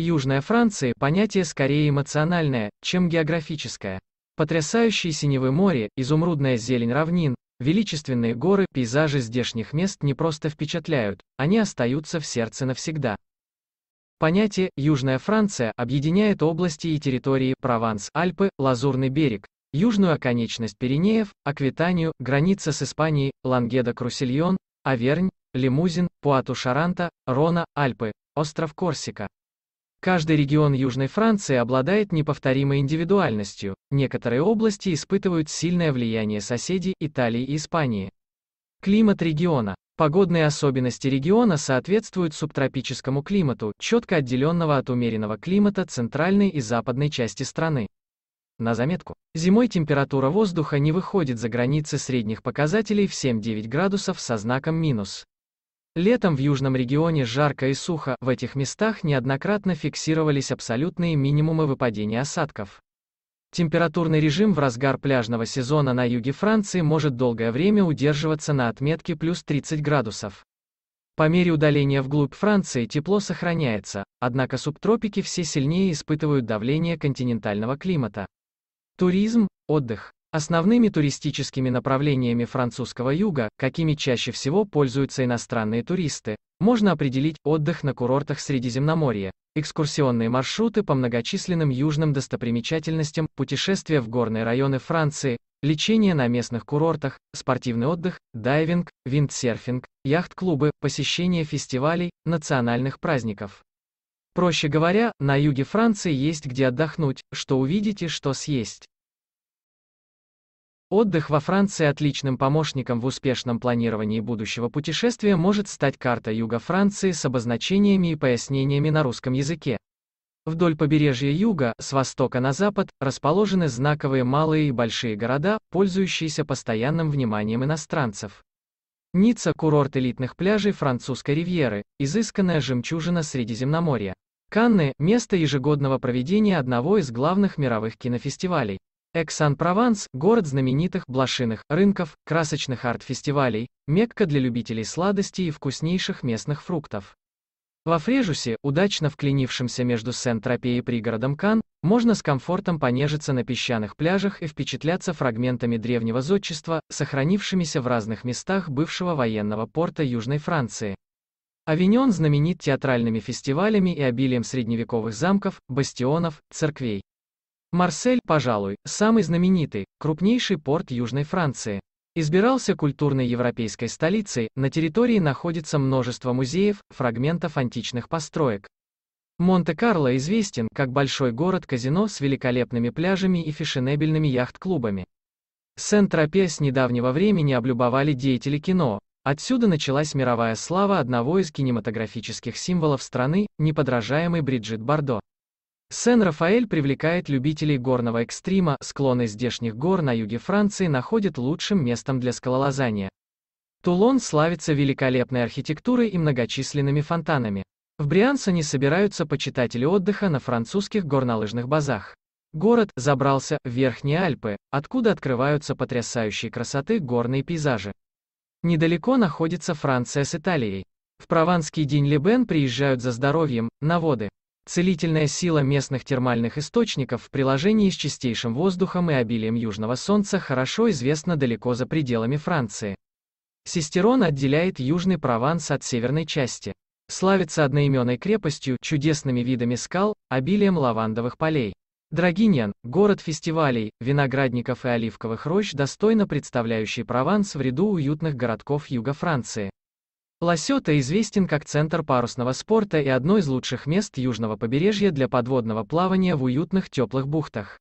Южная Франция – понятие скорее эмоциональное, чем географическое. Потрясающие синевы море, изумрудная зелень равнин, величественные горы, пейзажи здешних мест не просто впечатляют, они остаются в сердце навсегда. Понятие «Южная Франция» объединяет области и территории Прованс, Альпы, Лазурный берег, южную оконечность Пиренеев, Аквитанию, граница с Испанией, Лангеда-Крусельон, Авернь, Лимузин, Пуату-Шаранта, Рона, Альпы, остров Корсика. Каждый регион Южной Франции обладает неповторимой индивидуальностью, некоторые области испытывают сильное влияние соседей Италии и Испании. Климат региона. Погодные особенности региона соответствуют субтропическому климату, четко отделенного от умеренного климата центральной и западной части страны. На заметку. Зимой температура воздуха не выходит за границы средних показателей в 7-9 градусов со знаком минус. Летом в южном регионе жарко и сухо, в этих местах неоднократно фиксировались абсолютные минимумы выпадения осадков. Температурный режим в разгар пляжного сезона на юге Франции может долгое время удерживаться на отметке плюс 30 градусов. По мере удаления вглубь Франции тепло сохраняется, однако субтропики все сильнее испытывают давление континентального климата. Туризм, отдых, Основными туристическими направлениями французского юга, какими чаще всего пользуются иностранные туристы, можно определить отдых на курортах Средиземноморья, экскурсионные маршруты по многочисленным южным достопримечательностям, путешествия в горные районы Франции, лечение на местных курортах, спортивный отдых, дайвинг, виндсерфинг, яхт-клубы, посещение фестивалей, национальных праздников. Проще говоря, на юге Франции есть где отдохнуть, что увидеть и что съесть. Отдых во Франции отличным помощником в успешном планировании будущего путешествия может стать карта юга Франции с обозначениями и пояснениями на русском языке. Вдоль побережья юга, с востока на запад, расположены знаковые малые и большие города, пользующиеся постоянным вниманием иностранцев. Ницца – курорт элитных пляжей французской ривьеры, изысканная жемчужина Средиземноморья. Канны – место ежегодного проведения одного из главных мировых кинофестивалей. Эксан-Прованс – город знаменитых блошиных рынков, красочных арт-фестивалей, мекка для любителей сладостей и вкуснейших местных фруктов. Во Фрежусе, удачно вклинившемся между Сен-Тропе и пригородом Кан, можно с комфортом понежиться на песчаных пляжах и впечатляться фрагментами древнего зодчества, сохранившимися в разных местах бывшего военного порта Южной Франции. Авиньон знаменит театральными фестивалями и обилием средневековых замков, бастионов, церквей. Марсель, пожалуй, самый знаменитый, крупнейший порт Южной Франции. Избирался культурной европейской столицей, на территории находится множество музеев, фрагментов античных построек. Монте-Карло известен как большой город-казино с великолепными пляжами и фешенебельными яхт-клубами. Сен-Тропе с недавнего времени облюбовали деятели кино. Отсюда началась мировая слава одного из кинематографических символов страны, неподражаемой Бриджит Бардо. Сен-Рафаэль привлекает любителей горного экстрима, склоны здешних гор на юге Франции находят лучшим местом для скалолазания. Тулон славится великолепной архитектурой и многочисленными фонтанами. В Бриансоне собираются почитатели отдыха на французских горнолыжных базах. Город забрался в Верхние Альпы, откуда открываются потрясающие красоты горные пейзажи. Недалеко находится Франция с Италией. В прованский день Лебен приезжают за здоровьем, на воды. Целительная сила местных термальных источников в приложении с чистейшим воздухом и обилием южного солнца хорошо известна далеко за пределами Франции. Сестерон отделяет Южный Прованс от северной части. Славится одноименной крепостью, чудесными видами скал, обилием лавандовых полей. Драгиньян – город фестивалей, виноградников и оливковых рощ, достойно представляющий Прованс в ряду уютных городков юга Франции. Лосёта известен как центр парусного спорта и одно из лучших мест южного побережья для подводного плавания в уютных теплых бухтах.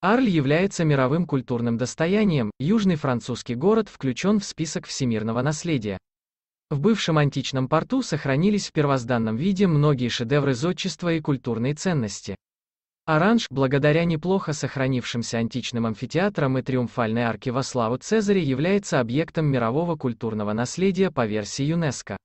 Арль является мировым культурным достоянием, южный французский город включен в список всемирного наследия. В бывшем античном порту сохранились в первозданном виде многие шедевры зодчества и культурные ценности. Оранж, благодаря неплохо сохранившимся античным амфитеатрам и триумфальной арке во славу Цезаря является объектом мирового культурного наследия по версии ЮНЕСКО.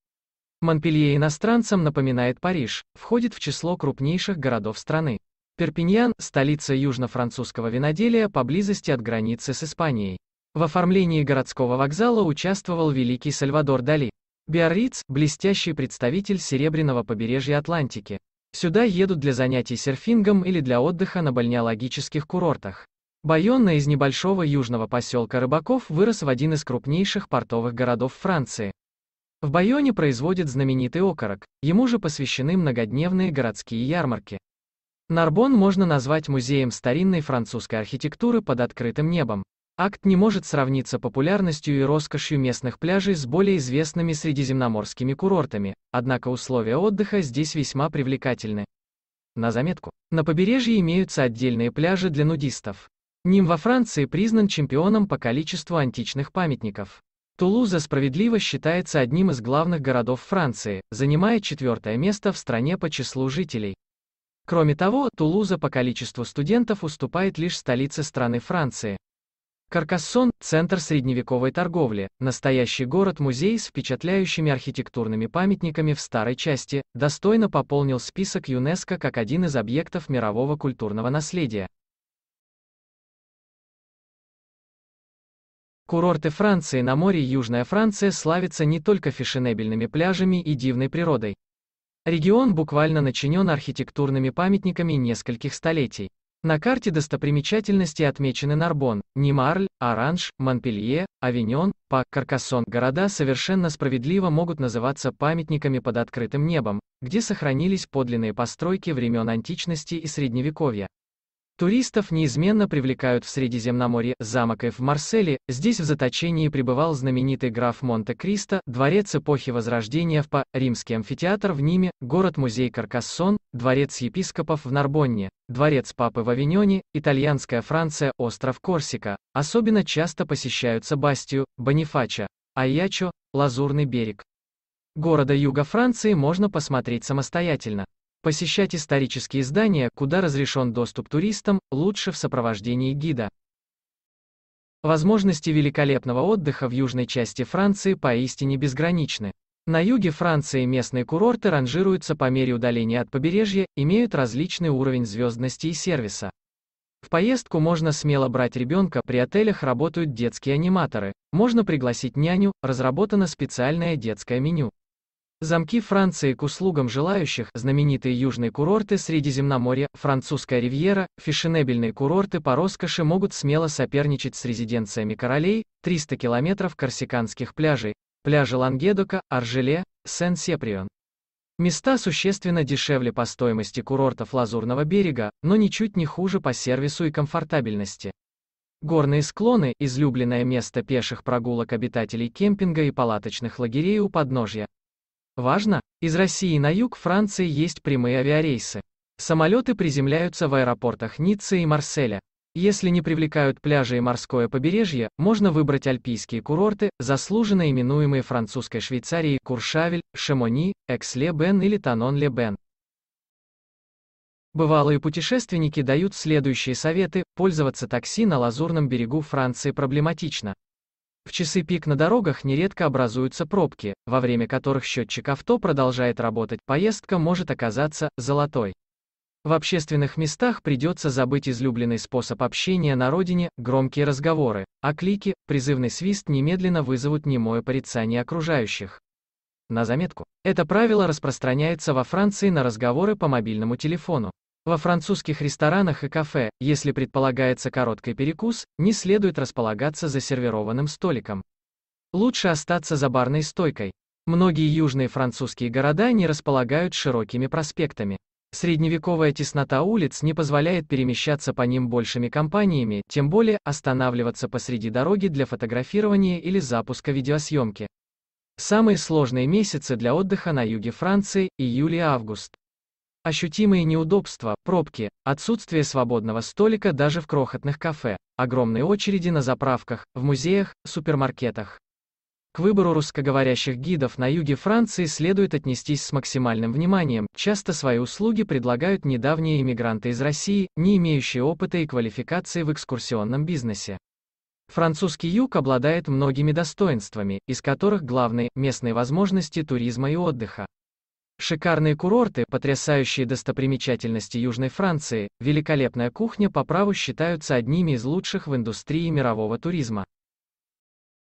Монпелье иностранцам напоминает Париж, входит в число крупнейших городов страны. Перпиньян – столица южно-французского виноделия поблизости от границы с Испанией. В оформлении городского вокзала участвовал великий Сальвадор Дали. Биарриц – блестящий представитель серебряного побережья Атлантики. Сюда едут для занятий серфингом или для отдыха на бальнеологических курортах. Байонна из небольшого южного поселка рыбаков вырос в один из крупнейших портовых городов Франции. В Байоне производят знаменитый окорок, ему же посвящены многодневные городские ярмарки. Нарбон можно назвать музеем старинной французской архитектуры под открытым небом. Акт не может сравниться популярностью и роскошью местных пляжей с более известными средиземноморскими курортами, однако условия отдыха здесь весьма привлекательны. На заметку. На побережье имеются отдельные пляжи для нудистов. Ним во Франции признан чемпионом по количеству античных памятников. Тулуза справедливо считается одним из главных городов Франции, занимая четвертое место в стране по числу жителей. Кроме того, Тулуза по количеству студентов уступает лишь столице страны Франции. Каркассон – центр средневековой торговли, настоящий город-музей с впечатляющими архитектурными памятниками в старой части, достойно пополнил список ЮНЕСКО как один из объектов мирового культурного наследия. Курорты Франции на море Южная Франция славится не только фешенебельными пляжами и дивной природой. Регион буквально начинен архитектурными памятниками нескольких столетий. На карте достопримечательности отмечены Нарбон, Нимарль, Оранж, Монпелье, Авиньон, Пак, Каркасон. Города совершенно справедливо могут называться памятниками под открытым небом, где сохранились подлинные постройки времен античности и средневековья. Туристов неизменно привлекают в Средиземноморье, замок и в Марселе, здесь в заточении пребывал знаменитый граф Монте-Кристо, дворец эпохи Возрождения в Па, римский амфитеатр в Ниме, город-музей Каркассон, дворец епископов в Нарбонне, дворец Папы в Авиньоне, итальянская Франция, остров Корсика, особенно часто посещаются Бастию, Бонифача, Аячо, Лазурный берег. Города юга Франции можно посмотреть самостоятельно. Посещать исторические здания, куда разрешен доступ туристам, лучше в сопровождении гида. Возможности великолепного отдыха в южной части Франции поистине безграничны. На юге Франции местные курорты ранжируются по мере удаления от побережья, имеют различный уровень звездности и сервиса. В поездку можно смело брать ребенка, при отелях работают детские аниматоры, можно пригласить няню, разработано специальное детское меню. Замки Франции к услугам желающих, знаменитые южные курорты Средиземноморья, французская ривьера, фешенебельные курорты по роскоши могут смело соперничать с резиденциями королей, 300 километров корсиканских пляжей, пляжи Лангедока, Аржеле, Сен-Сеприон. Места существенно дешевле по стоимости курортов Лазурного берега, но ничуть не хуже по сервису и комфортабельности. Горные склоны – излюбленное место пеших прогулок обитателей кемпинга и палаточных лагерей у подножья. Важно, из России на юг Франции есть прямые авиарейсы. Самолеты приземляются в аэропортах Ниццы и Марселя. Если не привлекают пляжи и морское побережье, можно выбрать альпийские курорты, заслуженно именуемые французской Швейцарией Куршавель, Шамони, Экс-Ле-Бен или Танон-Ле-Бен. Бывалые путешественники дают следующие советы, пользоваться такси на Лазурном берегу Франции проблематично. В часы пик на дорогах нередко образуются пробки, во время которых счетчик авто продолжает работать, поездка может оказаться «золотой». В общественных местах придется забыть излюбленный способ общения на родине, громкие разговоры, а клики, призывный свист немедленно вызовут немое порицание окружающих. На заметку. Это правило распространяется во Франции на разговоры по мобильному телефону. Во французских ресторанах и кафе, если предполагается короткий перекус, не следует располагаться за сервированным столиком. Лучше остаться за барной стойкой. Многие южные французские города не располагают широкими проспектами. Средневековая теснота улиц не позволяет перемещаться по ним большими компаниями, тем более останавливаться посреди дороги для фотографирования или запуска видеосъемки. Самые сложные месяцы для отдыха на юге Франции – июль и август. Ощутимые неудобства, пробки, отсутствие свободного столика даже в крохотных кафе, огромные очереди на заправках, в музеях, супермаркетах. К выбору русскоговорящих гидов на юге Франции следует отнестись с максимальным вниманием, часто свои услуги предлагают недавние иммигранты из России, не имеющие опыта и квалификации в экскурсионном бизнесе. Французский юг обладает многими достоинствами, из которых главные – местные возможности туризма и отдыха. Шикарные курорты, потрясающие достопримечательности Южной Франции, великолепная кухня по праву считаются одними из лучших в индустрии мирового туризма.